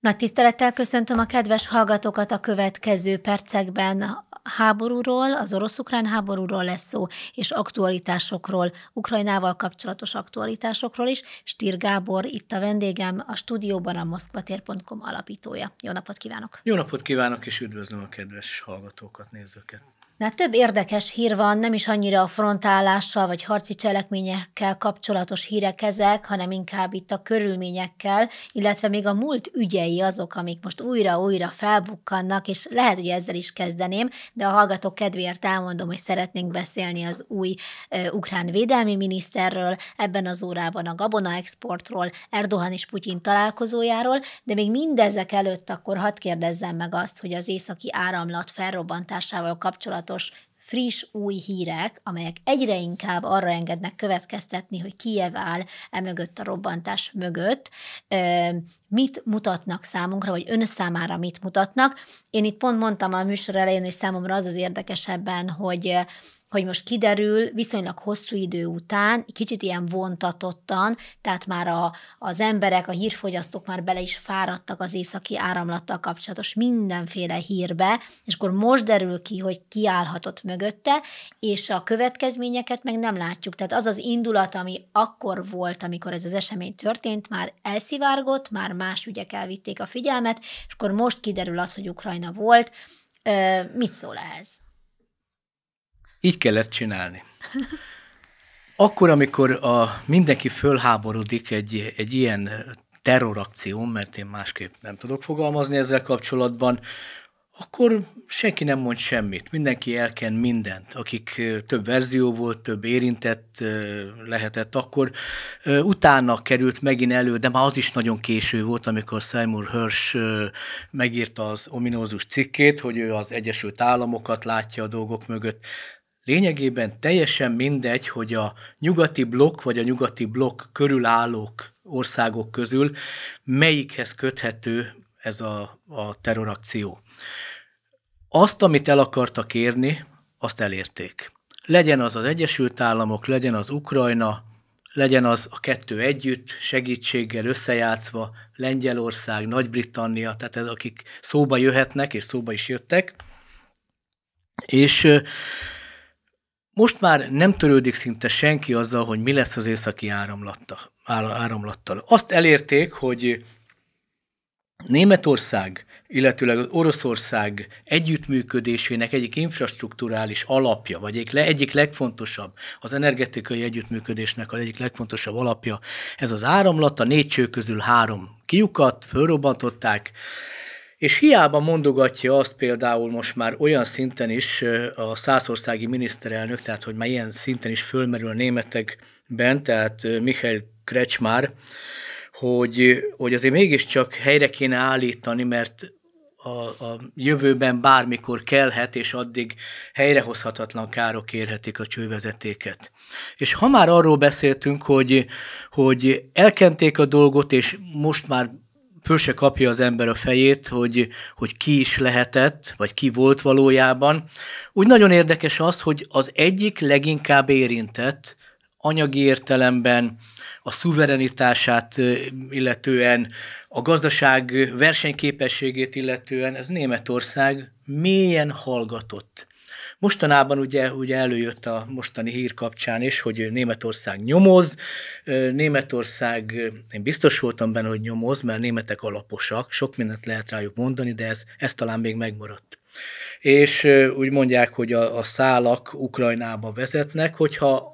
Nagy tisztelettel köszöntöm a kedves hallgatókat a következő percekben. Háborúról, az orosz-ukrán háborúról lesz szó, és aktualitásokról, Ukrajnával kapcsolatos aktualitásokról is. Stír Gábor itt a vendégem, a stúdióban a moszkvatér.com alapítója. Jó napot kívánok! Jó napot kívánok, és üdvözlöm a kedves hallgatókat, nézőket! Na, több érdekes hír van, nem is annyira a frontálással vagy harci cselekményekkel kapcsolatos hírek ezek, hanem inkább itt a körülményekkel, illetve még a múlt ügyei azok, amik most újra-újra felbukkannak, és lehet, hogy ezzel is kezdeném, de a hallgatók kedvéért elmondom, hogy szeretnénk beszélni az új e, ukrán védelmi miniszterről, ebben az órában a gabona exportról, Erdogan és Putyin találkozójáról, de még mindezek előtt akkor hadd kérdezzem meg azt, hogy az északi áramlat felrobbantásával kapcsolatban kapcsolatos friss, új hírek, amelyek egyre inkább arra engednek következtetni, hogy Kijev áll emögött a robbantás mögött, mit mutatnak számunkra, vagy ön számára mit mutatnak. Én itt pont mondtam a műsor elején, hogy számomra az az érdekesebben, hogy hogy most kiderül viszonylag hosszú idő után, kicsit ilyen vontatottan, tehát már a, az emberek, a hírfogyasztók már bele is fáradtak az északi áramlattal kapcsolatos mindenféle hírbe, és akkor most derül ki, hogy kiállhatott mögötte, és a következményeket meg nem látjuk. Tehát az az indulat, ami akkor volt, amikor ez az esemény történt, már elszivárgott, már más ügyek elvitték a figyelmet, és akkor most kiderül az, hogy Ukrajna volt. Mit szól ehhez? Így kell ezt csinálni. Akkor, amikor a, mindenki fölháborodik egy, egy ilyen terrorakció, mert én másképp nem tudok fogalmazni ezzel kapcsolatban, akkor senki nem mond semmit, mindenki elken mindent. Akik több verzió volt, több érintett lehetett, akkor utána került megint elő, de már az is nagyon késő volt, amikor Seymour Hirsch megírta az ominózus cikkét, hogy ő az Egyesült Államokat látja a dolgok mögött lényegében teljesen mindegy, hogy a nyugati blokk vagy a nyugati blokk állók országok közül melyikhez köthető ez a, a terrorakció. Azt, amit el akartak érni, azt elérték. Legyen az az Egyesült Államok, legyen az Ukrajna, legyen az a kettő együtt, segítséggel összejátszva, Lengyelország, Nagy-Britannia, tehát ez akik szóba jöhetnek, és szóba is jöttek. És most már nem törődik szinte senki azzal, hogy mi lesz az északi áramlattal. Azt elérték, hogy Németország, illetőleg az Oroszország együttműködésének egyik infrastruktúrális alapja, vagy egyik, egyik legfontosabb, az energetikai együttműködésnek az egyik legfontosabb alapja, ez az áramlat, a négy cső közül három kiukat, fölrobbantották, és hiába mondogatja azt például most már olyan szinten is a százországi miniszterelnök, tehát hogy már ilyen szinten is fölmerül a németekben, tehát Michael Krecsmár, hogy, hogy azért mégiscsak helyre kéne állítani, mert a, a jövőben bármikor kellhet, és addig helyrehozhatatlan károk érhetik a csővezetéket. És ha már arról beszéltünk, hogy, hogy elkenték a dolgot, és most már föl se kapja az ember a fejét, hogy, hogy ki is lehetett, vagy ki volt valójában. Úgy nagyon érdekes az, hogy az egyik leginkább érintett, anyagi értelemben, a szuverenitását illetően, a gazdaság versenyképességét illetően, ez Németország mélyen hallgatott. Mostanában ugye, ugye előjött a mostani hír kapcsán is, hogy Németország nyomoz. Németország, én biztos voltam benne, hogy nyomoz, mert németek alaposak, sok mindent lehet rájuk mondani, de ez, ez talán még megmaradt és úgy mondják, hogy a, a szálak Ukrajnába vezetnek, hogyha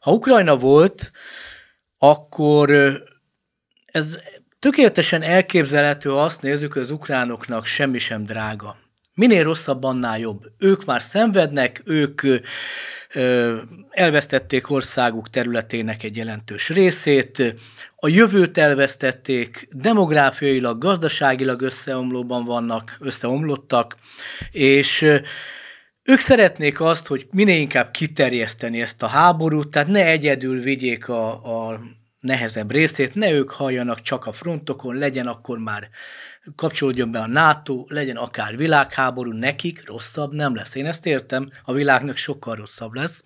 ha Ukrajna volt, akkor ez tökéletesen elképzelhető, azt nézzük, hogy az ukránoknak semmi sem drága. Minél rosszabb, annál jobb. Ők már szenvednek, ők elvesztették országuk területének egy jelentős részét, a jövőt elvesztették, demográfiailag, gazdaságilag összeomlóban vannak, összeomlottak, és ők szeretnék azt, hogy minél inkább kiterjeszteni ezt a háborút, tehát ne egyedül vigyék a, a nehezebb részét, ne ők halljanak csak a frontokon, legyen akkor már kapcsolódjon be a NATO, legyen akár világháború, nekik rosszabb nem lesz. Én ezt értem, a világnak sokkal rosszabb lesz,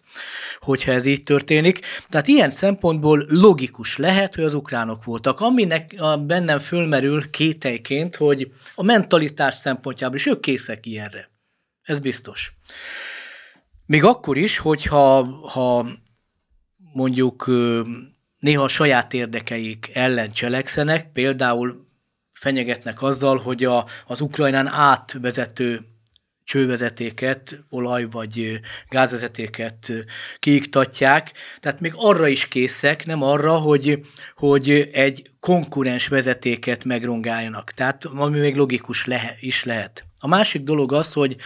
hogyha ez így történik. Tehát ilyen szempontból logikus lehet, hogy az ukránok voltak. Aminek bennem fölmerül kételyként, hogy a mentalitás szempontjából is ők készek ilyenre. Ez biztos. Még akkor is, hogyha ha mondjuk néha a saját érdekeik ellen cselekszenek, például fenyegetnek azzal, hogy a, az Ukrajnán átvezető csővezetéket, olaj vagy gázvezetéket kiiktatják. Tehát még arra is készek, nem arra, hogy, hogy egy konkurens vezetéket megrongáljanak. Tehát ami még logikus lehe, is lehet. A másik dolog az, hogy,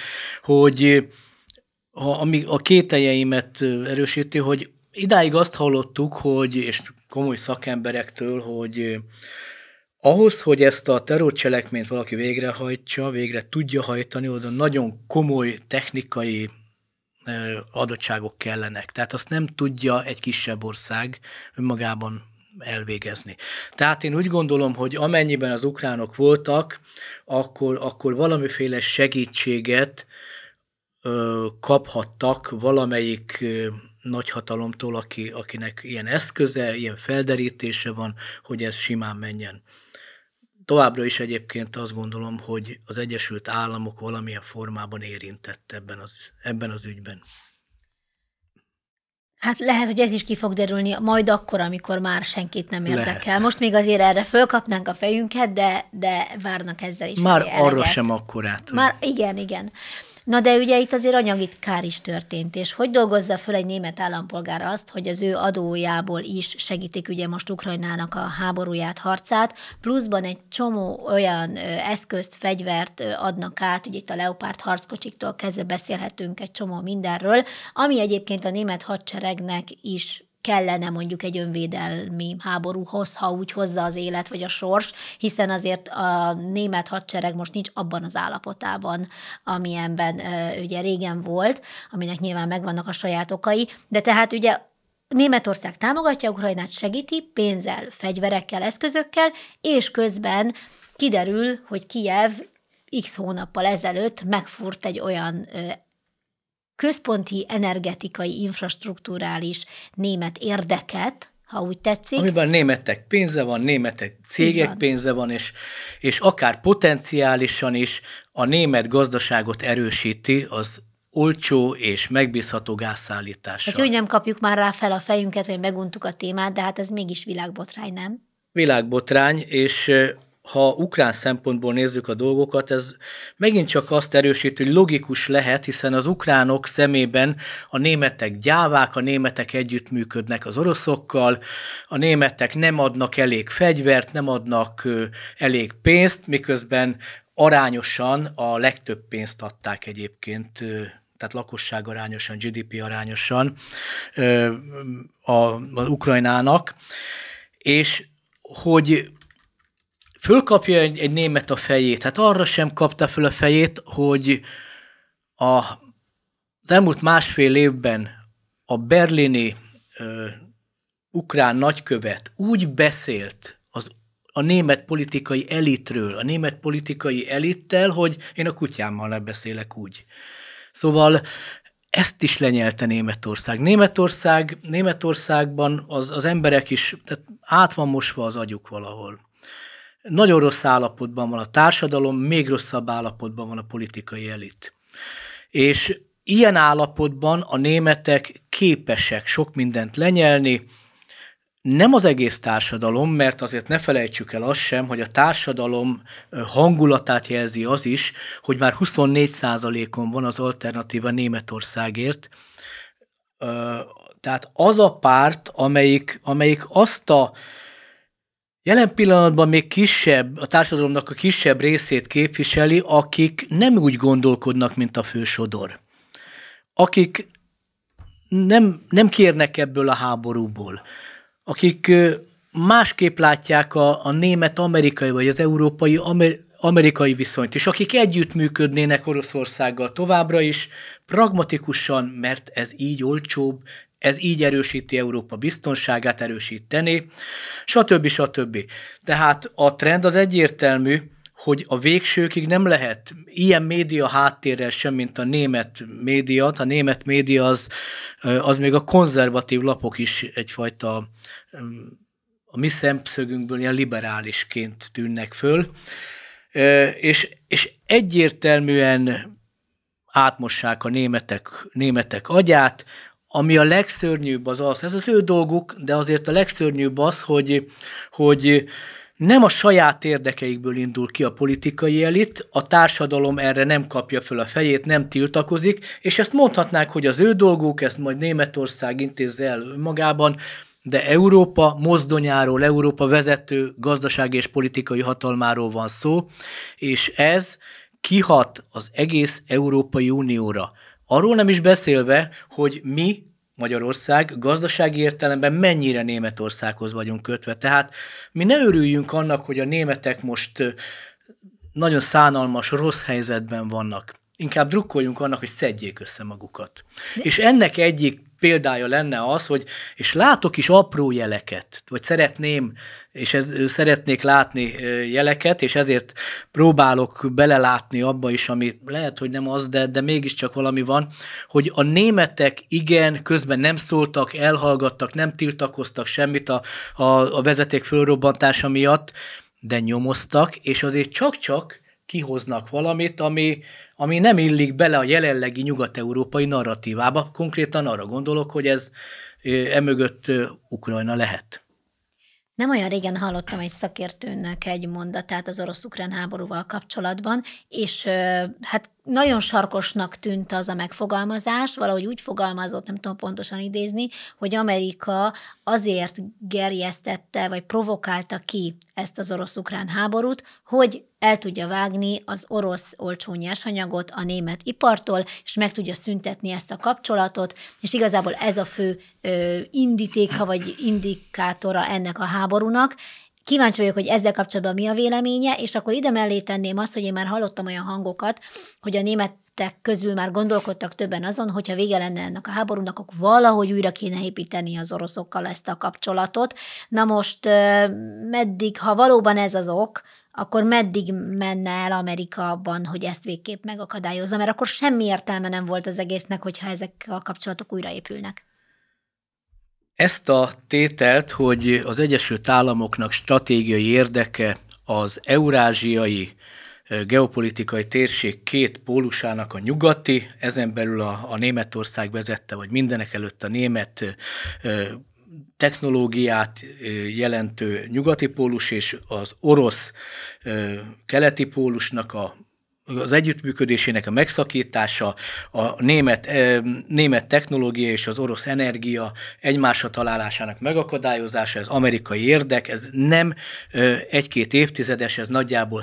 hogy a, ami a kételjeimet erősíti, hogy idáig azt hallottuk, hogy, és komoly szakemberektől, hogy ahhoz, hogy ezt a terrorcselekményt valaki végrehajtsa, végre tudja hajtani, oda nagyon komoly technikai adottságok kellenek. Tehát azt nem tudja egy kisebb ország önmagában elvégezni. Tehát én úgy gondolom, hogy amennyiben az ukránok voltak, akkor, akkor valamiféle segítséget ö, kaphattak valamelyik ö, nagyhatalomtól, aki, akinek ilyen eszköze, ilyen felderítése van, hogy ez simán menjen. Továbbra is egyébként azt gondolom, hogy az Egyesült Államok valamilyen formában érintett ebben az, ebben az ügyben. Hát lehet, hogy ez is ki fog derülni majd akkor, amikor már senkit nem érdekel. Lehet. Most még azért erre fölkapnánk a fejünket, de, de várnak ezzel is. Már arra sem akkorát. Már igen, igen. Na de ugye itt azért anyagit kár is történt, és hogy dolgozza föl egy német állampolgár azt, hogy az ő adójából is segítik ugye most Ukrajnának a háborúját, harcát, pluszban egy csomó olyan eszközt, fegyvert adnak át, ugye itt a Leopard harckocsiktól kezdve beszélhetünk egy csomó mindenről, ami egyébként a német hadseregnek is kellene mondjuk egy önvédelmi háborúhoz, ha úgy hozza az élet vagy a sors, hiszen azért a német hadsereg most nincs abban az állapotában, amilyenben ugye régen volt, aminek nyilván megvannak a saját okai, de tehát ugye Németország támogatja Ukrajnát, segíti pénzzel, fegyverekkel, eszközökkel, és közben kiderül, hogy Kijev x hónappal ezelőtt megfúrt egy olyan központi energetikai infrastruktúrális német érdeket, ha úgy tetszik. Amiben németek pénze van, németek cégek van. pénze van, és, és akár potenciálisan is a német gazdaságot erősíti az olcsó és megbízható gázszállítással. Hát, hogy nem kapjuk már rá fel a fejünket, vagy meguntuk a témát, de hát ez mégis világbotrány, nem? Világbotrány, és ha ukrán szempontból nézzük a dolgokat, ez megint csak azt erősít, hogy logikus lehet, hiszen az ukránok szemében a németek gyávák, a németek együttműködnek az oroszokkal, a németek nem adnak elég fegyvert, nem adnak elég pénzt, miközben arányosan a legtöbb pénzt adták egyébként tehát lakosság arányosan, GDP arányosan a, az Ukrajnának, és hogy fölkapja egy, egy német a fejét. Hát arra sem kapta föl a fejét, hogy a, az elmúlt másfél évben a berlini ö, ukrán nagykövet úgy beszélt az, a német politikai elitről, a német politikai elittel, hogy én a kutyámmal ne beszélek úgy. Szóval ezt is lenyelte Németország. Németország Németországban az, az emberek is, tehát át van mosva az agyuk valahol. Nagyon rossz állapotban van a társadalom, még rosszabb állapotban van a politikai elit. És ilyen állapotban a németek képesek sok mindent lenyelni, nem az egész társadalom, mert azért ne felejtsük el azt sem, hogy a társadalom hangulatát jelzi az is, hogy már 24%-on van az alternatíva Németországért. Tehát az a párt, amelyik, amelyik azt a Jelen pillanatban még kisebb, a társadalomnak a kisebb részét képviseli, akik nem úgy gondolkodnak, mint a fősodor. Akik nem, nem kérnek ebből a háborúból. Akik másképp látják a, a német-amerikai vagy az európai amer, amerikai viszonyt, és akik együttműködnének Oroszországgal továbbra is, pragmatikusan, mert ez így olcsóbb, ez így erősíti Európa biztonságát, erősíteni, stb. stb. Tehát a trend az egyértelmű, hogy a végsőkig nem lehet ilyen média háttérrel sem, mint a német média. A német média az, az még a konzervatív lapok is egyfajta a mi szemszögünkből ilyen liberálisként tűnnek föl, és, és egyértelműen átmossák a németek, németek agyát, ami a legszörnyűbb az az, ez az ő dolguk, de azért a legszörnyűbb az, hogy, hogy nem a saját érdekeikből indul ki a politikai elit, a társadalom erre nem kapja föl a fejét, nem tiltakozik, és ezt mondhatnák, hogy az ő dolguk, ezt majd Németország intézze el önmagában, de Európa mozdonyáról, Európa vezető gazdasági és politikai hatalmáról van szó, és ez kihat az egész Európai Unióra. Arról nem is beszélve, hogy mi Magyarország, gazdasági értelemben mennyire Németországhoz vagyunk kötve. Tehát mi ne örüljünk annak, hogy a németek most nagyon szánalmas, rossz helyzetben vannak. Inkább drukkoljunk annak, hogy szedjék össze magukat. De... És ennek egyik példája lenne az, hogy és látok is apró jeleket, vagy szeretném, és ez, szeretnék látni jeleket, és ezért próbálok belelátni abba is, ami lehet, hogy nem az, de, de mégiscsak valami van, hogy a németek igen, közben nem szóltak, elhallgattak, nem tiltakoztak semmit a, a, a vezeték fölrobbantása miatt, de nyomoztak, és azért csak-csak kihoznak valamit, ami, ami nem illik bele a jelenlegi nyugat-európai narratívába. Konkrétan arra gondolok, hogy ez emögött Ukrajna lehet. Nem olyan régen hallottam egy szakértőnek egy mondatát az orosz-ukrán háborúval kapcsolatban, és hát nagyon sarkosnak tűnt az a megfogalmazás, valahogy úgy fogalmazott, nem tudom pontosan idézni, hogy Amerika azért gerjesztette, vagy provokálta ki ezt az orosz-ukrán háborút, hogy el tudja vágni az orosz olcsó nyersanyagot a német ipartól, és meg tudja szüntetni ezt a kapcsolatot, és igazából ez a fő ö, indítéka, vagy indikátora ennek a háborúnak, Kíváncsi vagyok, hogy ezzel kapcsolatban mi a véleménye, és akkor ide mellé tenném azt, hogy én már hallottam olyan hangokat, hogy a németek közül már gondolkodtak többen azon, hogyha vége lenne ennek a háborúnak, akkor valahogy újra kéne építeni az oroszokkal ezt a kapcsolatot. Na most meddig, ha valóban ez az ok, akkor meddig menne el Amerikában, hogy ezt végképp megakadályozza, mert akkor semmi értelme nem volt az egésznek, hogyha ezek a kapcsolatok újraépülnek. Ezt a tételt, hogy az Egyesült Államoknak stratégiai érdeke az eurázsiai geopolitikai térség két pólusának a nyugati, ezen belül a, a Németország vezette, vagy mindenek előtt a német technológiát jelentő nyugati pólus és az orosz keleti pólusnak a az együttműködésének a megszakítása, a német, eh, német technológia és az orosz energia egymásra találásának megakadályozása, ez amerikai érdek, ez nem eh, egy-két évtizedes, ez nagyjából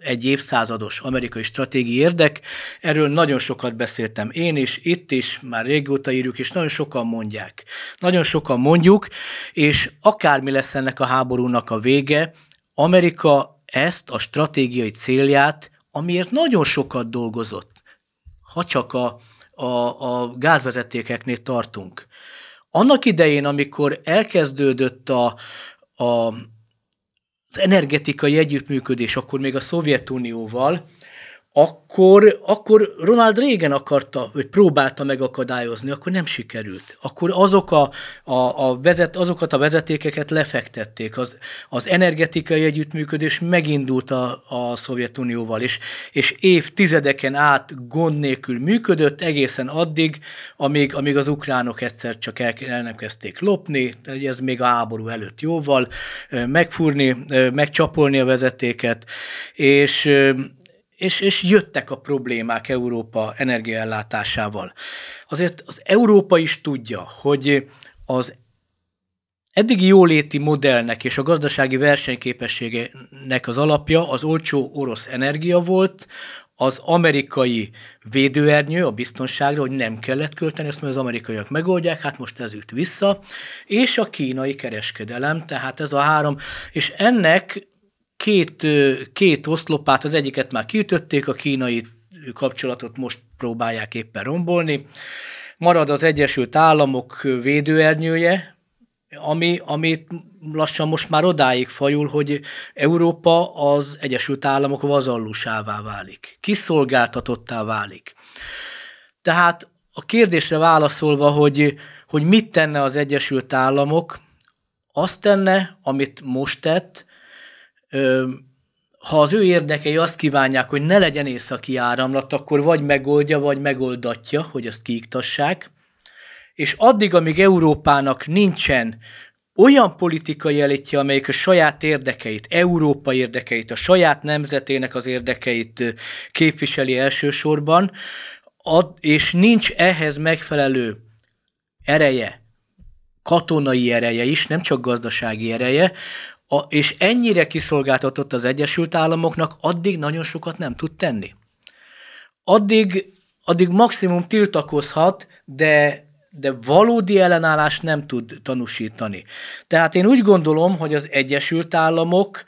egy évszázados amerikai stratégiai érdek. Erről nagyon sokat beszéltem én is, itt is, már régóta írjuk, és nagyon sokan mondják. Nagyon sokan mondjuk, és akármi lesz ennek a háborúnak a vége, Amerika ezt a stratégiai célját amiért nagyon sokat dolgozott, ha csak a, a, a gázvezetékeknél tartunk. Annak idején, amikor elkezdődött a, a, az energetikai együttműködés, akkor még a Szovjetunióval, akkor, akkor Ronald Reagan akarta, vagy próbálta megakadályozni, akkor nem sikerült. Akkor azok a, a, a vezet, azokat a vezetékeket lefektették. Az, az energetikai együttműködés megindult a, a Szovjetunióval is, és évtizedeken át gond nélkül működött, egészen addig, amíg, amíg az ukránok egyszer csak el, el nem kezdték lopni, ez még a háború előtt jóval, megfúrni, megcsapolni a vezetéket, és és, és jöttek a problémák Európa energiaellátásával. Azért az Európa is tudja, hogy az eddigi jóléti modellnek és a gazdasági versenyképességének az alapja az olcsó orosz energia volt, az amerikai védőernyő a biztonságra, hogy nem kellett költeni, azt mondja, az amerikaiak megoldják, hát most ez üt vissza, és a kínai kereskedelem, tehát ez a három, és ennek két, két oszlopát, az egyiket már kiütötték, a kínai kapcsolatot most próbálják éppen rombolni. Marad az Egyesült Államok védőernyője, ami, amit lassan most már odáig fajul, hogy Európa az Egyesült Államok vazallusává válik, kiszolgáltatottá válik. Tehát a kérdésre válaszolva, hogy, hogy mit tenne az Egyesült Államok, azt tenne, amit most tett, ha az ő érdekei azt kívánják, hogy ne legyen északi áramlat, akkor vagy megoldja, vagy megoldatja, hogy azt kiiktassák. És addig, amíg Európának nincsen olyan politikai elitje, amelyik a saját érdekeit, Európa érdekeit, a saját nemzetének az érdekeit képviseli elsősorban, és nincs ehhez megfelelő ereje, katonai ereje is, nem csak gazdasági ereje, a, és ennyire kiszolgáltatott az Egyesült Államoknak, addig nagyon sokat nem tud tenni. Addig, addig maximum tiltakozhat, de, de valódi ellenállást nem tud tanúsítani. Tehát én úgy gondolom, hogy az Egyesült Államok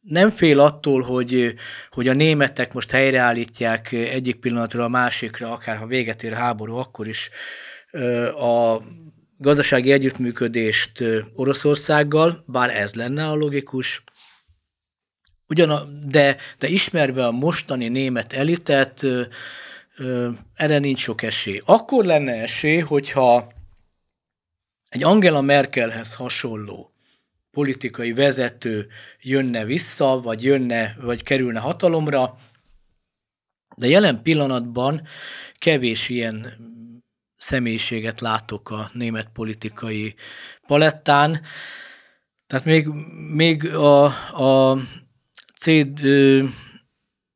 nem fél attól, hogy, hogy a németek most helyreállítják egyik pillanatra a másikra, akár ha véget ér háború, akkor is a gazdasági együttműködést Oroszországgal, bár ez lenne a logikus, Ugyan, de, de ismerve a mostani német elitet, ö, ö, erre nincs sok esély. Akkor lenne esély, hogyha egy Angela Merkelhez hasonló politikai vezető jönne vissza, vagy jönne, vagy kerülne hatalomra, de jelen pillanatban kevés ilyen személyiséget látok a német politikai palettán. Tehát még, még a, a CD,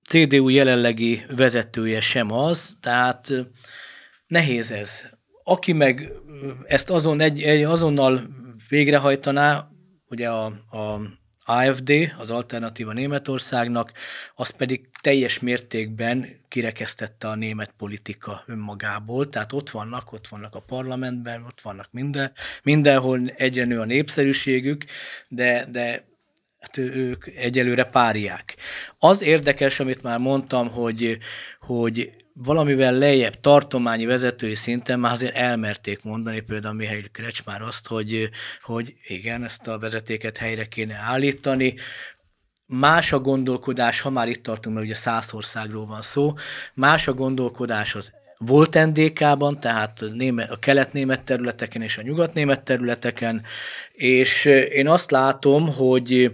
CDU jelenlegi vezetője sem az, tehát nehéz ez. Aki meg ezt azon egy, egy azonnal végrehajtaná, ugye a, a AFD, az Alternatíva Németországnak, az pedig teljes mértékben kirekesztette a német politika önmagából, tehát ott vannak, ott vannak a parlamentben, ott vannak minden, mindenhol egyre nő a népszerűségük, de, de hát ők egyelőre párják. Az érdekes, amit már mondtam, hogy, hogy valamivel lejjebb tartományi vezetői szinten már azért elmerték mondani, például Mihály Krecsmár azt, hogy, hogy igen, ezt a vezetéket helyre kéne állítani, más a gondolkodás, ha már itt tartunk, mert ugye száz országról van szó, más a gondolkodás az volt NDK-ban, tehát a, a kelet-német területeken és a nyugat-német területeken, és én azt látom, hogy,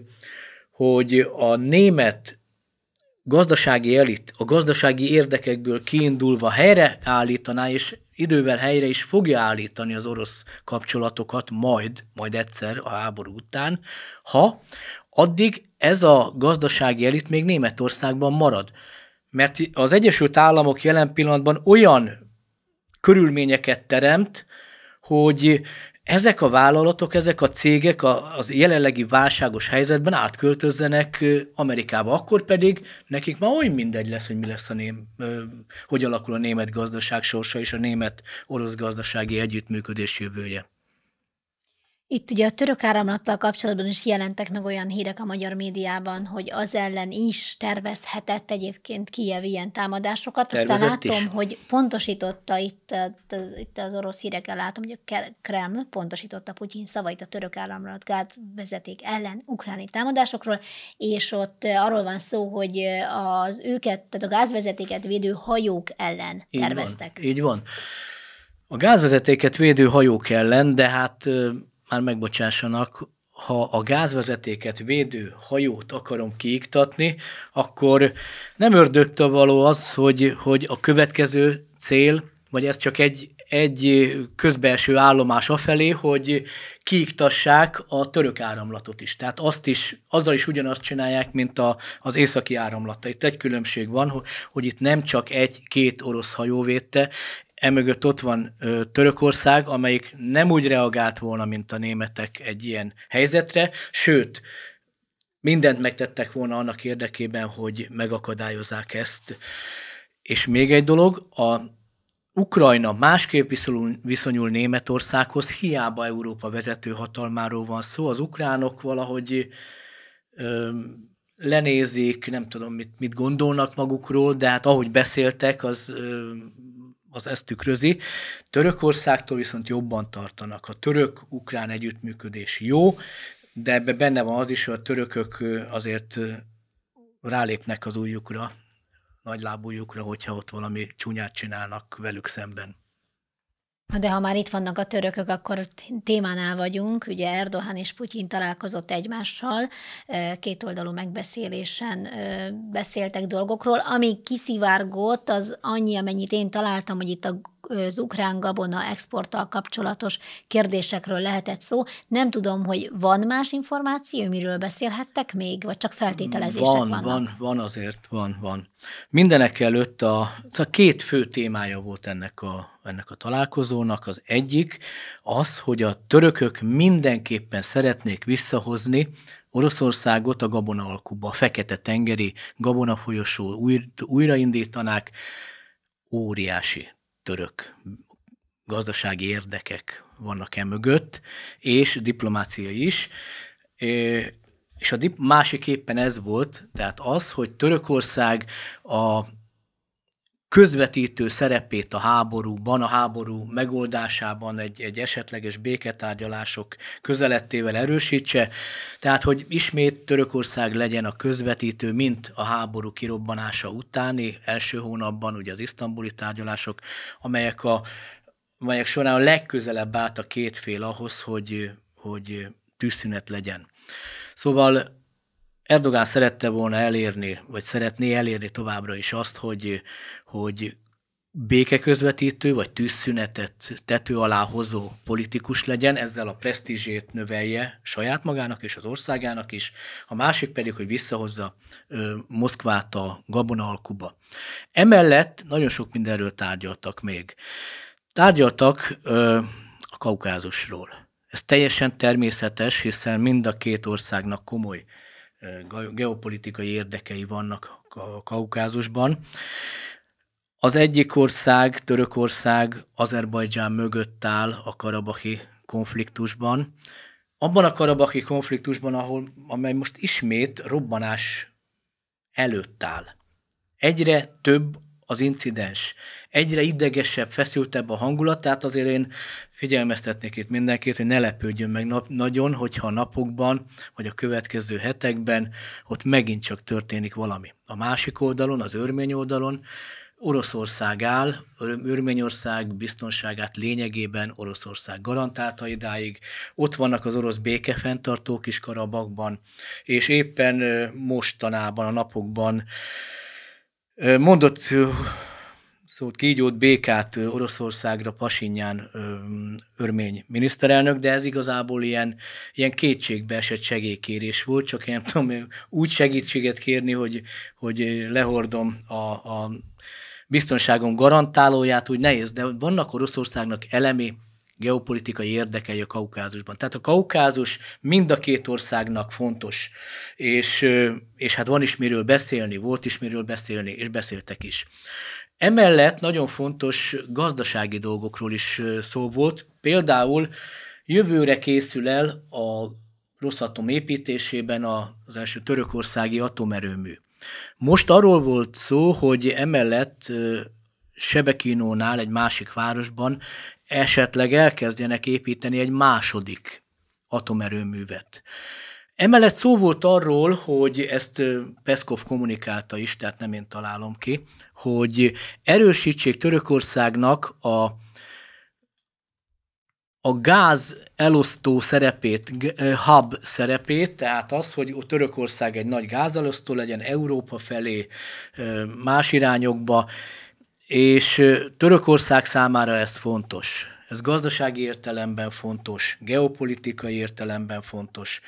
hogy a német gazdasági elit a gazdasági érdekekből kiindulva helyreállítaná, és idővel helyre is fogja állítani az orosz kapcsolatokat majd, majd egyszer a háború után, ha addig ez a gazdasági elit még Németországban marad. Mert az Egyesült Államok jelen pillanatban olyan körülményeket teremt, hogy ezek a vállalatok, ezek a cégek az jelenlegi válságos helyzetben átköltözzenek Amerikába, akkor pedig nekik már oly mindegy lesz, hogy mi lesz a ném, hogy alakul a német gazdaság sorsa és a német-orosz gazdasági együttműködés jövője. Itt ugye a török áramlattal kapcsolatban is jelentek meg olyan hírek a magyar médiában, hogy az ellen is tervezhetett egyébként Kijev ilyen támadásokat. Tervezett Aztán látom, is. hogy pontosította itt, eh, itt az orosz hírekkel látom, hogy a Krem pontosította Putyin szavait a török áramlat gát vezeték ellen ukráni támadásokról, és ott eh, arról van szó, hogy eh, az őket, tehát a gázvezetéket védő hajók ellen terveztek. Így van. Így van. A gázvezetéket védő hajók ellen, de hát már megbocsássanak, ha a gázvezetéket védő hajót akarom kiiktatni, akkor nem ördögtől való az, hogy, hogy a következő cél, vagy ez csak egy, egy közbelső állomás afelé, hogy kiiktassák a török áramlatot is. Tehát azt is, azzal is ugyanazt csinálják, mint a, az északi áramlata. Itt egy különbség van, hogy, hogy itt nem csak egy-két orosz hajó védte, emögött ott van ö, Törökország, amelyik nem úgy reagált volna, mint a németek egy ilyen helyzetre, sőt, mindent megtettek volna annak érdekében, hogy megakadályozzák ezt. És még egy dolog, a Ukrajna másképp viszonyul, viszonyul Németországhoz, hiába Európa vezető hatalmáról van szó, az ukránok valahogy ö, lenézik, nem tudom, mit, mit gondolnak magukról, de hát ahogy beszéltek, az ö, az ezt tükrözi. Törökországtól viszont jobban tartanak. A török-ukrán együttműködés jó, de ebben benne van az is, hogy a törökök azért rálépnek az újjukra, nagylábújukra, hogyha ott valami csúnyát csinálnak velük szemben. De ha már itt vannak a törökök, akkor témánál vagyunk. Ugye Erdogan és Putyin találkozott egymással, kétoldalú megbeszélésen beszéltek dolgokról. Ami kiszivárgott, az annyi, amennyit én találtam, hogy itt a az ukrán gabona exporttal kapcsolatos kérdésekről lehetett szó. Nem tudom, hogy van más információ, miről beszélhettek még, vagy csak feltételezések van, vannak? Van, van azért, van, van. Mindenek előtt a, a két fő témája volt ennek a, ennek a találkozónak. Az egyik az, hogy a törökök mindenképpen szeretnék visszahozni Oroszországot a alkuba, a fekete-tengeri gabona folyosó újraindítanák, óriási török gazdasági érdekek vannak e mögött, és diplomácia is. És a dip- másik éppen ez volt, tehát az, hogy Törökország a közvetítő szerepét a háborúban, a háború megoldásában, egy, egy esetleges béketárgyalások közelettével erősítse. Tehát, hogy ismét Törökország legyen a közvetítő, mint a háború kirobbanása utáni első hónapban, ugye az isztambuli tárgyalások, amelyek, a, amelyek során a legközelebb állt a két fél ahhoz, hogy, hogy tűzszünet legyen. Szóval Erdogán szerette volna elérni, vagy szeretné elérni továbbra is azt, hogy, hogy békeközvetítő vagy tűzszünetet tető alá hozó politikus legyen, ezzel a presztízsét növelje saját magának és az országának is, a másik pedig, hogy visszahozza ö, Moszkvát a gabonalkuba. Emellett nagyon sok mindenről tárgyaltak még. Tárgyaltak ö, a kaukázusról. Ez teljesen természetes, hiszen mind a két országnak komoly geopolitikai érdekei vannak a Kaukázusban. Az egyik ország, Törökország, Azerbajdzsán mögött áll a karabahi konfliktusban. Abban a karabahi konfliktusban, ahol, amely most ismét robbanás előtt áll. Egyre több az incidens. Egyre idegesebb, feszültebb a hangulat, tehát azért én figyelmeztetnék itt mindenkit, hogy ne lepődjön meg nap, nagyon, hogyha a napokban, vagy a következő hetekben ott megint csak történik valami. A másik oldalon, az örmény oldalon, Oroszország áll, Örményország biztonságát lényegében Oroszország garantálta idáig. Ott vannak az orosz békefenntartók is Karabakban, és éppen mostanában, a napokban Mondott szót kígyót, békát Oroszországra, Pasinyán örmény miniszterelnök, de ez igazából ilyen, ilyen kétségbe esett segélykérés volt, csak én nem tudom úgy segítséget kérni, hogy, hogy lehordom a, a biztonságom garantálóját, úgy nehéz, de vannak Oroszországnak elemi geopolitikai érdekei a Kaukázusban. Tehát a Kaukázus mind a két országnak fontos, és, és hát van is miről beszélni, volt is miről beszélni, és beszéltek is. Emellett nagyon fontos gazdasági dolgokról is szó volt. Például jövőre készül el a Rosszatom építésében az első törökországi atomerőmű. Most arról volt szó, hogy emellett Sebekinónál, egy másik városban esetleg elkezdjenek építeni egy második atomerőművet. Emellett szó volt arról, hogy ezt Peszkov kommunikálta is, tehát nem én találom ki, hogy erősítsék Törökországnak a, a gáz elosztó szerepét, hub szerepét, tehát az, hogy Törökország egy nagy gázelosztó legyen Európa felé, más irányokba, és Törökország számára ez fontos. Ez gazdasági értelemben fontos, geopolitikai értelemben fontos.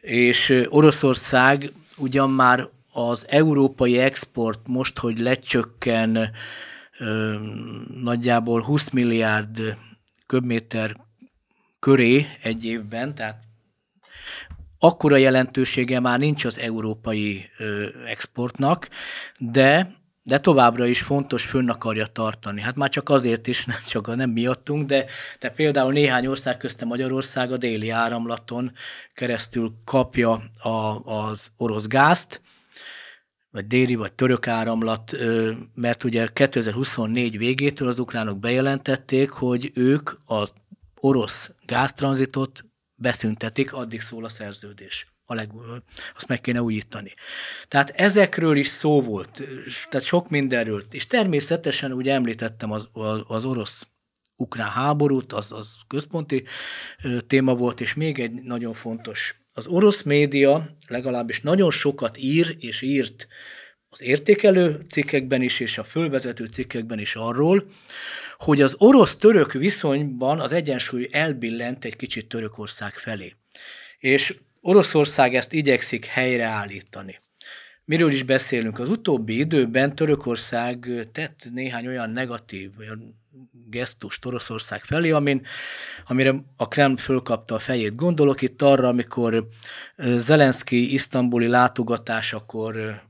És Oroszország ugyan már az európai export most, hogy lecsökken nagyjából 20 milliárd köbméter köré egy évben, tehát akkora jelentősége már nincs az európai exportnak, de de továbbra is fontos, fönn akarja tartani. Hát már csak azért is, nem csak a nem miattunk, de, de például néhány ország közte Magyarország a déli áramlaton keresztül kapja a, az orosz gázt, vagy déli, vagy török áramlat, mert ugye 2024 végétől az ukránok bejelentették, hogy ők az orosz gáztranzitot beszüntetik, addig szól a szerződés a leg, azt meg kéne újítani. Tehát ezekről is szó volt, tehát sok mindenről. És természetesen úgy említettem az, az orosz ukrán háborút, az, az központi téma volt, és még egy nagyon fontos. Az orosz média legalábbis nagyon sokat ír és írt az értékelő cikkekben is, és a fölvezető cikkekben is arról, hogy az orosz-török viszonyban az egyensúly elbillent egy kicsit Törökország felé. És Oroszország ezt igyekszik helyreállítani. Miről is beszélünk? Az utóbbi időben Törökország tett néhány olyan negatív, olyan gesztust Oroszország felé, amin, amire a Kreml fölkapta a fejét. Gondolok itt arra, amikor Zelenszky isztambuli látogatásakor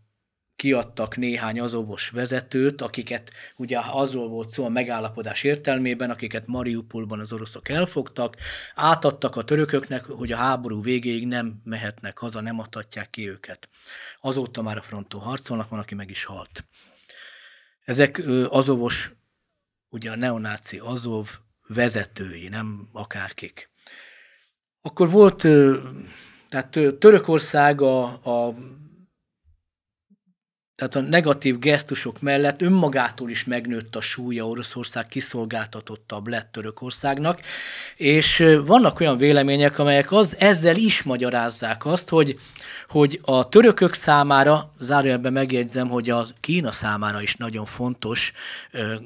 kiadtak néhány azovos vezetőt, akiket ugye azról volt szó a megállapodás értelmében, akiket Mariupolban az oroszok elfogtak, átadtak a törököknek, hogy a háború végéig nem mehetnek haza, nem adhatják ki őket. Azóta már a fronton harcolnak, van, aki meg is halt. Ezek azovos, ugye a neonáci azov vezetői, nem akárkik. Akkor volt, tehát Törökország a, a tehát a negatív gesztusok mellett önmagától is megnőtt a súlya Oroszország kiszolgáltatottabb lett Törökországnak, és vannak olyan vélemények, amelyek az, ezzel is magyarázzák azt, hogy, hogy a törökök számára, zárójelben megjegyzem, hogy a Kína számára is nagyon fontos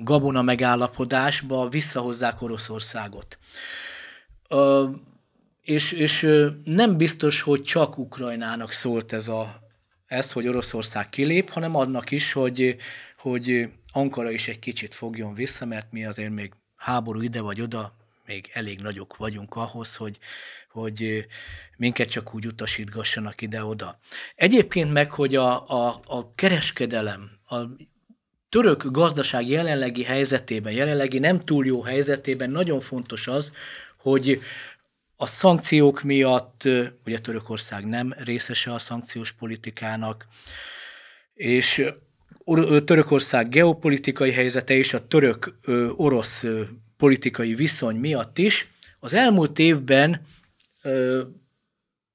gabona megállapodásba visszahozzák Oroszországot. És, és nem biztos, hogy csak Ukrajnának szólt ez a, ezt, hogy Oroszország kilép, hanem annak is, hogy, hogy Ankara is egy kicsit fogjon vissza, mert mi azért még háború ide vagy oda, még elég nagyok vagyunk ahhoz, hogy, hogy minket csak úgy utasítgassanak ide-oda. Egyébként meg, hogy a, a, a kereskedelem, a török gazdaság jelenlegi helyzetében, jelenlegi nem túl jó helyzetében nagyon fontos az, hogy a szankciók miatt ugye Törökország nem részese a szankciós politikának, és Törökország geopolitikai helyzete és a török-orosz politikai viszony miatt is az elmúlt évben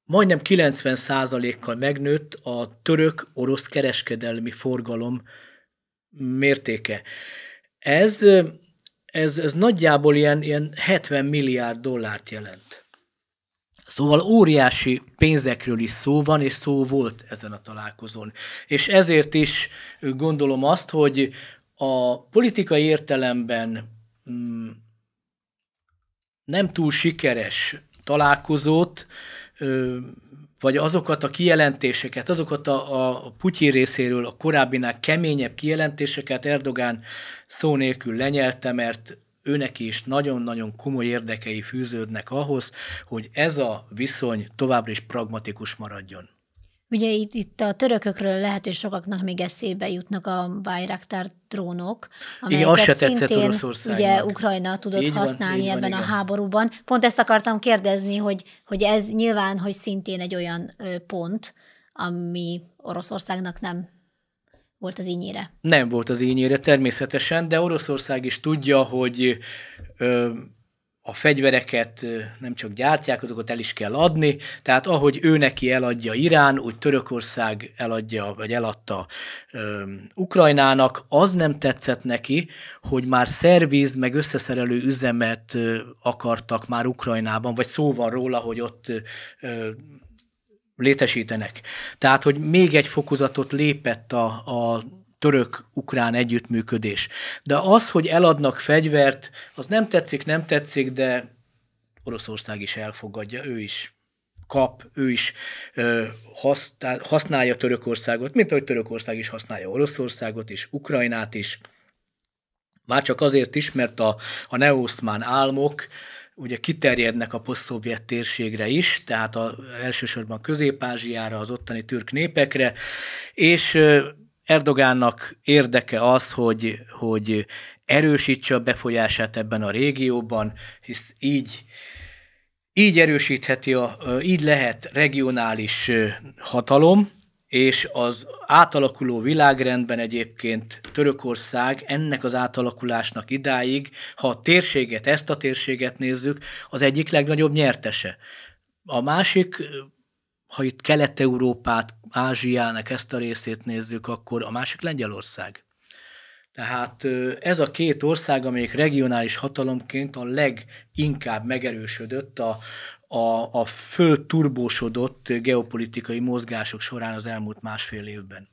majdnem 90%-kal megnőtt a török-orosz kereskedelmi forgalom mértéke. Ez, ez, ez nagyjából ilyen, ilyen 70 milliárd dollárt jelent. Szóval óriási pénzekről is szó van, és szó volt ezen a találkozón. És ezért is gondolom azt, hogy a politikai értelemben mm, nem túl sikeres találkozót, vagy azokat a kijelentéseket, azokat a, a Putyin részéről a korábbinál keményebb kijelentéseket Erdogán szó nélkül lenyelte, mert őnek is nagyon-nagyon komoly érdekei fűződnek ahhoz, hogy ez a viszony továbbra is pragmatikus maradjon. Ugye itt, itt a törökökről lehet, hogy sokaknak még eszébe jutnak a Bayraktar drónok, amelyeket Igen, szintén ugye Ukrajna tudott így használni van, ebben van, a igen. háborúban. Pont ezt akartam kérdezni, hogy, hogy ez nyilván, hogy szintén egy olyan pont, ami Oroszországnak nem volt az ínyére. Nem volt az ínyére természetesen, de Oroszország is tudja, hogy ö, a fegyvereket nem csak gyártják, azokat el is kell adni, tehát ahogy ő neki eladja Irán, úgy Törökország eladja, vagy eladta ö, Ukrajnának, az nem tetszett neki, hogy már szerviz, meg összeszerelő üzemet ö, akartak már Ukrajnában, vagy szó van róla, hogy ott ö, létesítenek. Tehát, hogy még egy fokozatot lépett a, a török-ukrán együttműködés. De az, hogy eladnak fegyvert, az nem tetszik, nem tetszik, de Oroszország is elfogadja, ő is kap, ő is ö, használja Törökországot, mint ahogy Törökország is használja Oroszországot és Ukrajnát is. Már csak azért is, mert a, a neoszmán álmok ugye kiterjednek a posztszovjet térségre is, tehát a, elsősorban Közép-Ázsiára, az ottani türk népekre, és Erdogánnak érdeke az, hogy, hogy erősítse a befolyását ebben a régióban, hisz így így erősítheti, a, így lehet regionális hatalom, és az átalakuló világrendben egyébként Törökország ennek az átalakulásnak idáig, ha a térséget, ezt a térséget nézzük, az egyik legnagyobb nyertese. A másik, ha itt Kelet-Európát, Ázsiának ezt a részét nézzük, akkor a másik Lengyelország. Tehát ez a két ország, amelyik regionális hatalomként a leginkább megerősödött a, a, a fölturbósodott geopolitikai mozgások során az elmúlt másfél évben.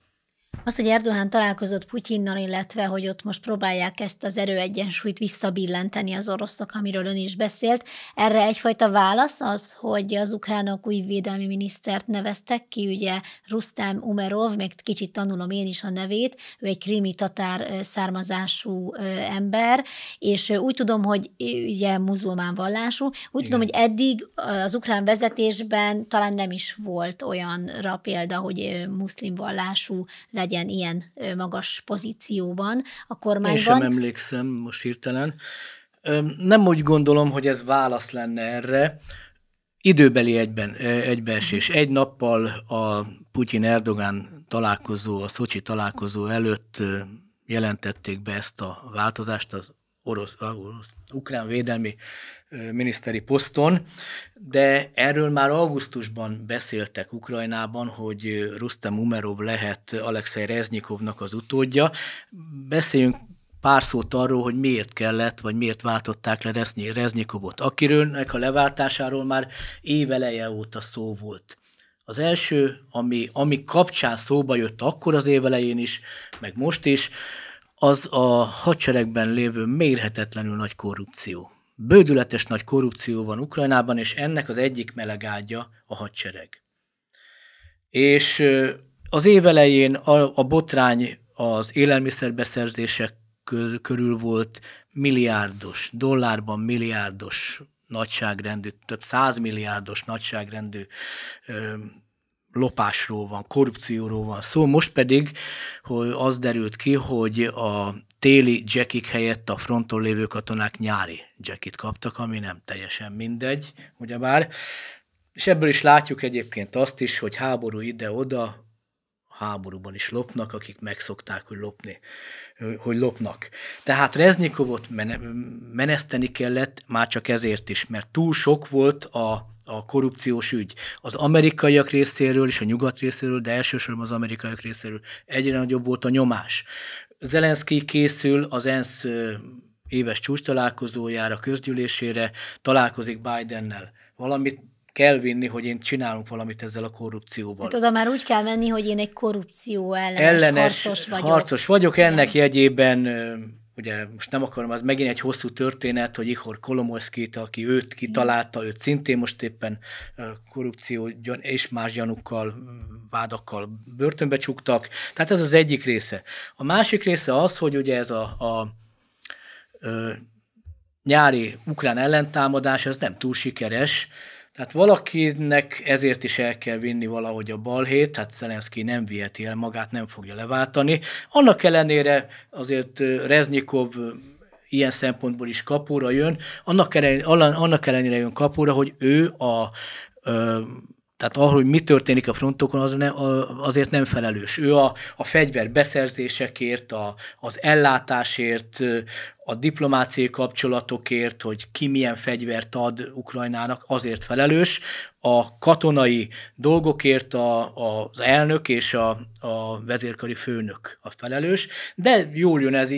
Azt, hogy Erdogan találkozott Putyinnal, illetve hogy ott most próbálják ezt az erőegyensúlyt visszabillenteni az oroszok, amiről ön is beszélt, erre egyfajta válasz az, hogy az ukránok új védelmi minisztert neveztek ki, ugye Rustam Umerov, még kicsit tanulom én is a nevét, ő egy krimi tatár származású ember, és úgy tudom, hogy ugye muzulmán vallású, úgy Igen. tudom, hogy eddig az ukrán vezetésben talán nem is volt olyanra példa, hogy muszlim vallású le legyen ilyen magas pozícióban a kormányban. Én sem emlékszem most hirtelen. Nem úgy gondolom, hogy ez válasz lenne erre. Időbeli egyben, egybeesés. Egy nappal a Putyin-Erdogán találkozó, a Szocsi találkozó előtt jelentették be ezt a változást az orosz, orosz, ukrán védelmi miniszteri poszton, de erről már augusztusban beszéltek Ukrajnában, hogy Rustem Umerov lehet Alexei Reznikovnak az utódja. Beszéljünk pár szót arról, hogy miért kellett, vagy miért váltották le Reznikovot, akiről a leváltásáról már éveleje óta szó volt. Az első, ami, ami kapcsán szóba jött akkor az évelején is, meg most is, az a hadseregben lévő mérhetetlenül nagy korrupció. Bődületes nagy korrupció van Ukrajnában, és ennek az egyik melegágya a hadsereg. És az évelején a, a botrány az élelmiszerbeszerzések köz, körül volt milliárdos, dollárban milliárdos nagyságrendű, több százmilliárdos nagyságrendű ö, lopásról van, korrupcióról van szó, most pedig hogy az derült ki, hogy a téli jackik helyett a fronton lévő katonák nyári jackit kaptak, ami nem teljesen mindegy, ugyebár. És ebből is látjuk egyébként azt is, hogy háború ide-oda, háborúban is lopnak, akik megszokták, hogy lopni, hogy lopnak. Tehát Reznikovot meneszteni kellett, már csak ezért is, mert túl sok volt a a korrupciós ügy az amerikaiak részéről és a nyugat részéről, de elsősorban az amerikaiak részéről egyre nagyobb volt a nyomás. Zelenszky készül az ENSZ éves csúcs találkozójára, közgyűlésére, találkozik Bidennel. Valamit kell vinni, hogy én csinálunk valamit ezzel a korrupcióval. Hát oda már úgy kell menni, hogy én egy korrupció ellenes, ellenes harcos vagyok. Harcos vagyok, ennek Igen. jegyében ugye most nem akarom, az megint egy hosszú történet, hogy Ihor Kolomolszkit, aki őt kitalálta, őt szintén most éppen korrupció és más gyanúkkal, vádakkal börtönbe csuktak. Tehát ez az egyik része. A másik része az, hogy ugye ez a, a a nyári ukrán ellentámadás, ez nem túl sikeres, tehát valakinek ezért is el kell vinni valahogy a balhét, tehát Zelenszky nem viheti el magát, nem fogja leváltani. Annak ellenére azért Reznikov ilyen szempontból is kapóra jön, annak ellenére, annak ellenére jön kapóra, hogy ő a tehát arról, hogy mi történik a frontokon, az ne, azért nem felelős. Ő a, a fegyver beszerzésekért, a, az ellátásért, a diplomáciai kapcsolatokért, hogy ki milyen fegyvert ad Ukrajnának, azért felelős. A katonai dolgokért a, a, az elnök és a, a vezérkari főnök a felelős, de jól jön ez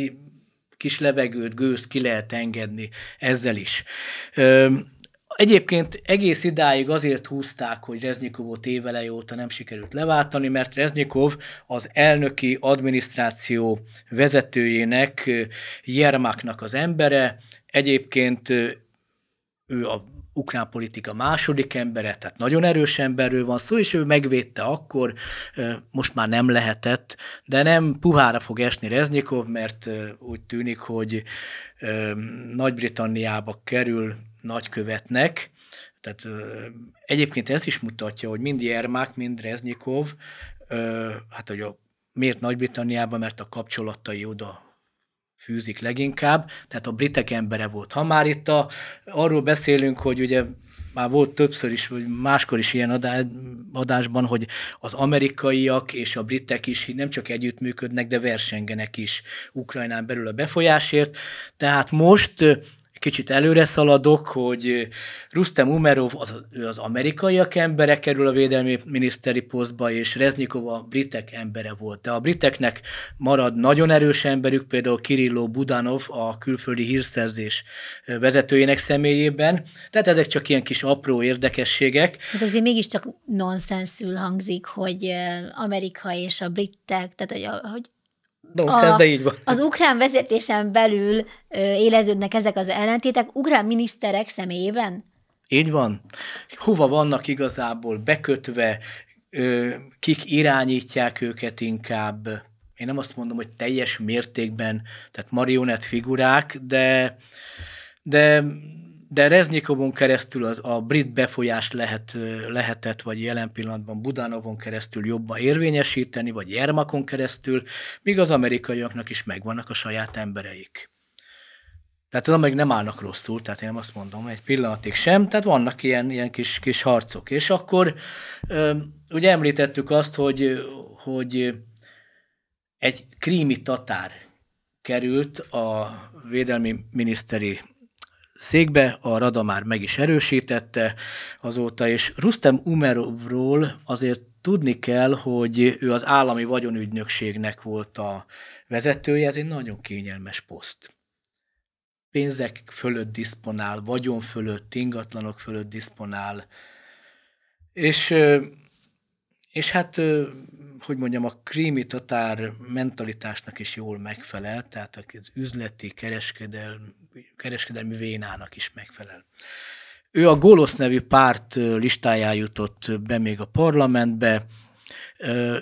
kis levegőt, gőzt ki lehet engedni ezzel is. Egyébként egész idáig azért húzták, hogy Reznikovot éveleje óta nem sikerült leváltani, mert Reznikov az elnöki adminisztráció vezetőjének, Jermáknak az embere, egyébként ő a ukrán politika második embere, tehát nagyon erős emberről van szó, és ő megvédte akkor, most már nem lehetett, de nem puhára fog esni Reznikov, mert úgy tűnik, hogy Nagy-Britanniába kerül nagykövetnek, tehát ö, egyébként ez is mutatja, hogy mind Jermák, mind Reznikov, ö, hát hogy a, miért Nagy-Britanniában, mert a kapcsolatai oda fűzik leginkább, tehát a britek embere volt. Ha már itt a, arról beszélünk, hogy ugye már volt többször is, vagy máskor is ilyen adásban, hogy az amerikaiak és a britek is nem csak együttműködnek, de versengenek is Ukrajnán belül a befolyásért. Tehát most kicsit előre szaladok, hogy Rustem Umerov az, az amerikaiak embere kerül a védelmi miniszteri posztba, és Reznikov a britek embere volt. De a briteknek marad nagyon erős emberük, például Kirilló Budanov a külföldi hírszerzés vezetőjének személyében. Tehát ezek csak ilyen kis apró érdekességek. Hát azért mégiscsak nonsenszül hangzik, hogy Amerika és a britek, tehát hogy, a, hogy no a, sense, de így van. Az ukrán vezetésen belül ö, éleződnek ezek az ellentétek, ukrán miniszterek személyében? Így van. Hova vannak igazából bekötve, ö, kik irányítják őket inkább. Én nem azt mondom, hogy teljes mértékben, tehát marionett figurák, de, de de Reznikovon keresztül az, a brit befolyás lehet, lehetett, vagy jelen pillanatban Budánovon keresztül jobban érvényesíteni, vagy Jermakon keresztül, míg az amerikaiaknak is megvannak a saját embereik. Tehát az amerikai nem állnak rosszul, tehát én azt mondom, egy pillanatig sem, tehát vannak ilyen, ilyen kis, kis harcok. És akkor ugye említettük azt, hogy, hogy egy krími tatár került a védelmi miniszteri székbe, a Rada már meg is erősítette azóta, és Rustem Umerovról azért tudni kell, hogy ő az állami vagyonügynökségnek volt a vezetője, ez egy nagyon kényelmes poszt. Pénzek fölött diszponál, vagyon fölött, ingatlanok fölött diszponál, és és hát, hogy mondjam, a krími tatár mentalitásnak is jól megfelel, tehát az üzleti, kereskedelmi, kereskedelmi vénának is megfelel. Ő a Gólosz nevű párt listájá jutott be még a parlamentbe.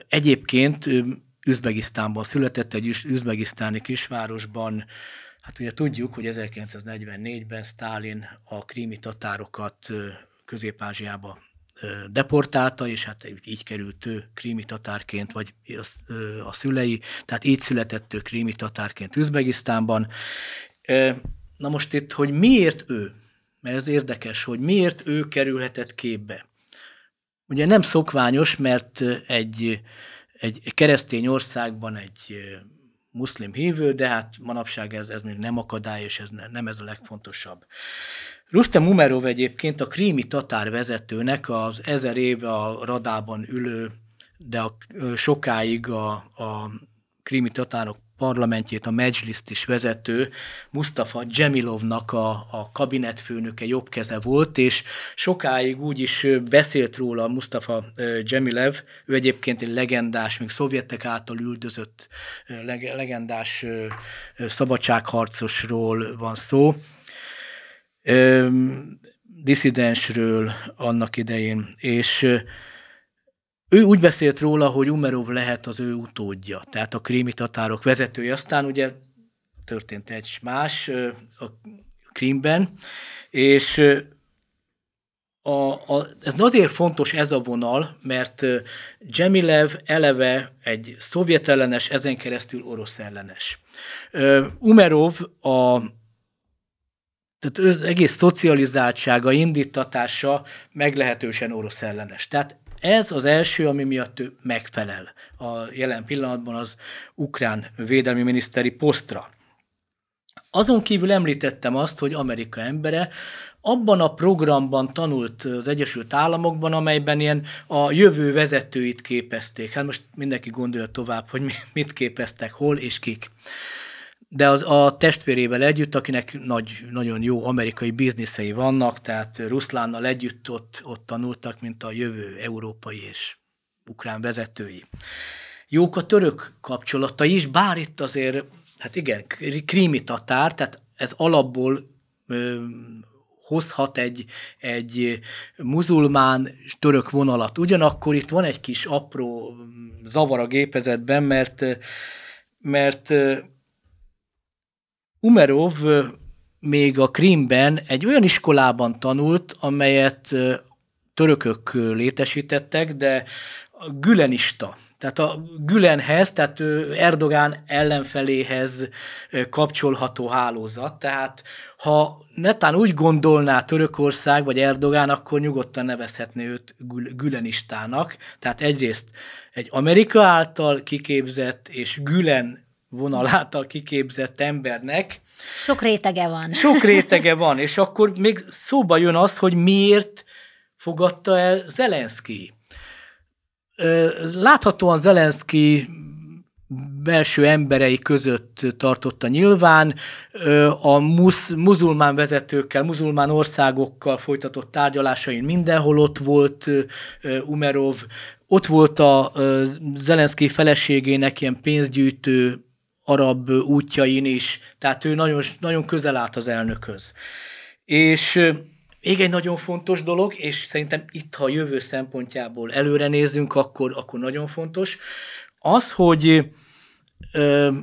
Egyébként Üzbegisztánban született, egy üzbegisztáni kisvárosban. Hát ugye tudjuk, hogy 1944-ben Stálin a krími tatárokat Közép-Ázsiába deportálta, és hát így került ő krími tatárként, vagy a, szülei, tehát így született ő krími tatárként Üzbegisztánban. Na most itt, hogy miért ő, mert ez érdekes, hogy miért ő kerülhetett képbe. Ugye nem szokványos, mert egy, egy keresztény országban egy muszlim hívő, de hát manapság ez, ez még nem akadály, és ez nem ez a legfontosabb. Rustem Umerov egyébként a krími tatár vezetőnek az ezer éve a radában ülő, de a, sokáig a, a krími tatárok parlamentjét, a Medzsliszt is vezető Mustafa Dzsemilovnak a, a kabinetfőnöke jobb keze volt, és sokáig úgy is beszélt róla Mustafa Dzsemilev, ő egyébként egy legendás, még szovjetek által üldözött legendás szabadságharcosról van szó, diszidensről annak idején, és ő úgy beszélt róla, hogy Umerov lehet az ő utódja, tehát a krími tatárok vezetője. Aztán ugye történt egy más a Krímben, és a, a, ez azért fontos ez a vonal, mert Jemilev eleve egy szovjetellenes, ezen keresztül orosz ellenes. Umerov a tehát az egész szocializáltsága, indítatása meglehetősen orosz ellenes. Tehát ez az első, ami miatt ő megfelel a jelen pillanatban az ukrán védelmi miniszteri posztra. Azon kívül említettem azt, hogy Amerika embere abban a programban tanult az Egyesült Államokban, amelyben ilyen a jövő vezetőit képezték. Hát most mindenki gondolja tovább, hogy mit képeztek, hol és kik de az, a testvérével együtt, akinek nagy, nagyon jó amerikai bizniszei vannak, tehát Ruszlánnal együtt ott, ott tanultak, mint a jövő európai és ukrán vezetői. Jók a török kapcsolata is, bár itt azért, hát igen, krími tatár, tehát ez alapból ö, hozhat egy, egy muzulmán török vonalat. Ugyanakkor itt van egy kis apró mm, zavar a gépezetben, mert, mert Umerov még a Krímben egy olyan iskolában tanult, amelyet törökök létesítettek, de gülenista. Tehát a Gülenhez, tehát Erdogán ellenfeléhez kapcsolható hálózat. Tehát ha netán úgy gondolná Törökország vagy Erdogán, akkor nyugodtan nevezhetné őt gülenistának. Tehát egyrészt egy Amerika által kiképzett és gülen vonalát a kiképzett embernek. Sok rétege van. Sok rétege van, és akkor még szóba jön az, hogy miért fogadta el Zelenszky. Láthatóan Zelenszky belső emberei között tartotta nyilván, a musz, muzulmán vezetőkkel, muzulmán országokkal folytatott tárgyalásain mindenhol ott volt Umerov, ott volt a Zelenszky feleségének ilyen pénzgyűjtő arab útjain is, tehát ő nagyon, nagyon közel állt az elnökhöz. És még egy nagyon fontos dolog, és szerintem itt, ha a jövő szempontjából előre nézünk, akkor, akkor nagyon fontos, az, hogy ö,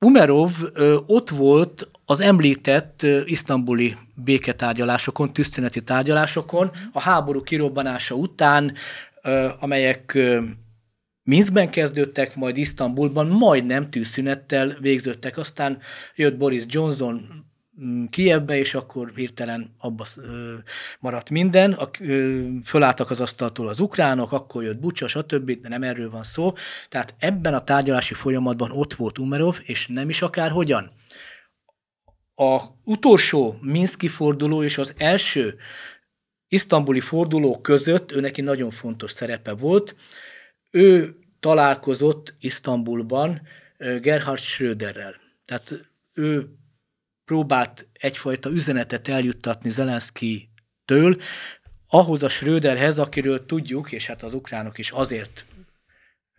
Umerov ö, ott volt az említett ö, isztambuli béketárgyalásokon, tűzszüneti tárgyalásokon, a háború kirobbanása után, ö, amelyek ö, Minskben kezdődtek, majd Isztambulban majdnem tűzszünettel végződtek. Aztán jött Boris Johnson mm, Kievbe, és akkor hirtelen abba maradt minden. A, ö, fölálltak az asztaltól az ukránok, akkor jött Bucsa, stb., de nem erről van szó. Tehát ebben a tárgyalási folyamatban ott volt Umerov, és nem is akár hogyan. A utolsó Minszki forduló és az első isztambuli forduló között ő neki nagyon fontos szerepe volt, ő találkozott Isztambulban Gerhard Schröderrel. Tehát ő próbált egyfajta üzenetet eljuttatni Zelenszky től, ahhoz a Schröderhez, akiről tudjuk, és hát az ukránok is azért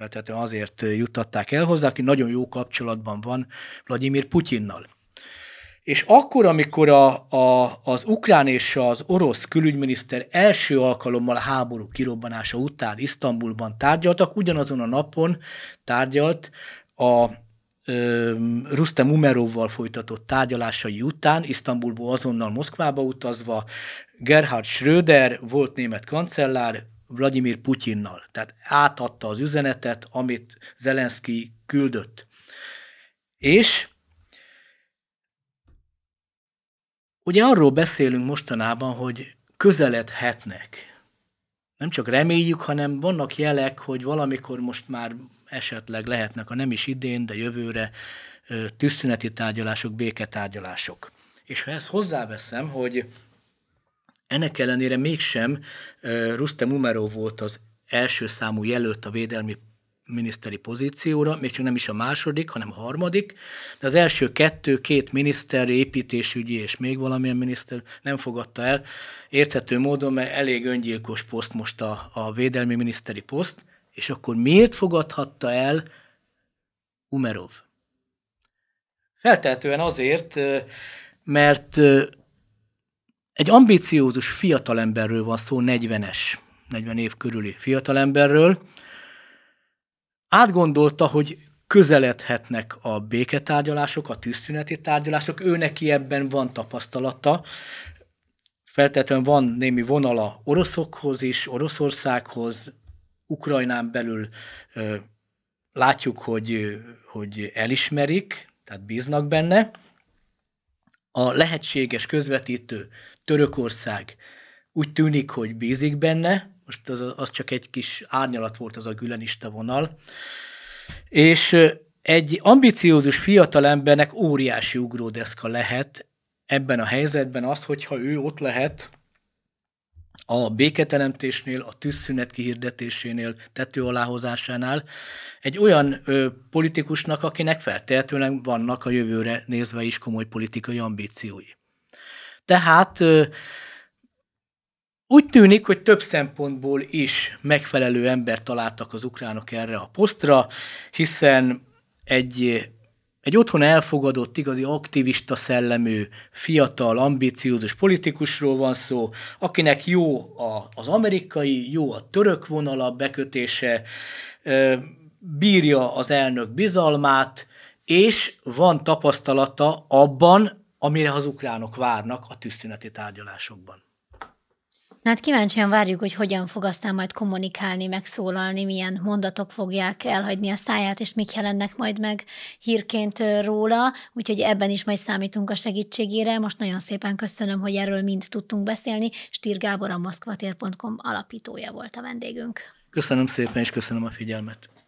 tehát azért juttatták el hozzá, aki nagyon jó kapcsolatban van Vladimir Putyinnal. És akkor, amikor a, a, az ukrán és az orosz külügyminiszter első alkalommal a háború kirobbanása után Isztambulban tárgyaltak, ugyanazon a napon tárgyalt a ö, Rustem Umerovval folytatott tárgyalásai után, Isztambulból azonnal Moszkvába utazva, Gerhard Schröder volt német kancellár, Vladimir Putyinnal. Tehát átadta az üzenetet, amit Zelenszky küldött. És Ugye arról beszélünk mostanában, hogy közeledhetnek. Nem csak reméljük, hanem vannak jelek, hogy valamikor most már esetleg lehetnek, a nem is idén, de jövőre tűzszüneti tárgyalások, béketárgyalások. És ha ezt hozzáveszem, hogy ennek ellenére mégsem Rustem Umerov volt az első számú jelölt a védelmi miniszteri pozícióra, még csak nem is a második, hanem a harmadik, de az első kettő, két miniszter, építésügyi és még valamilyen miniszter nem fogadta el, érthető módon, mert elég öngyilkos poszt most a, a védelmi miniszteri poszt, és akkor miért fogadhatta el Umerov? Feltehetően azért, mert egy ambíciózus fiatalemberről van szó, 40-es, 40 év körüli fiatalemberről, átgondolta, hogy közeledhetnek a béketárgyalások, a tűzszüneti tárgyalások, ő neki ebben van tapasztalata, feltétlenül van némi vonala oroszokhoz is, Oroszországhoz, Ukrajnán belül ö, látjuk, hogy, hogy elismerik, tehát bíznak benne. A lehetséges közvetítő Törökország úgy tűnik, hogy bízik benne, most az, az csak egy kis árnyalat volt az a gülenista vonal. És egy ambiciózus fiatalembernek óriási ugródeszka lehet ebben a helyzetben az, hogyha ő ott lehet a béketeremtésnél, a tűzszünet kihirdetésénél, tető aláhozásánál, egy olyan ö, politikusnak, akinek feltehetőleg vannak a jövőre nézve is komoly politikai ambíciói. Tehát ö, úgy tűnik, hogy több szempontból is megfelelő embert találtak az ukránok erre a posztra, hiszen egy, egy otthon elfogadott, igazi aktivista szellemű, fiatal, ambiciózus politikusról van szó, akinek jó a, az amerikai, jó a török vonala bekötése, bírja az elnök bizalmát, és van tapasztalata abban, amire az ukránok várnak a tűzszüneti tárgyalásokban. Na hát kíváncsian várjuk, hogy hogyan fog aztán majd kommunikálni, megszólalni, milyen mondatok fogják elhagyni a száját, és mik jelennek majd meg hírként róla, úgyhogy ebben is majd számítunk a segítségére. Most nagyon szépen köszönöm, hogy erről mind tudtunk beszélni. Stír Gábor a moszkvatér.com alapítója volt a vendégünk. Köszönöm szépen, és köszönöm a figyelmet.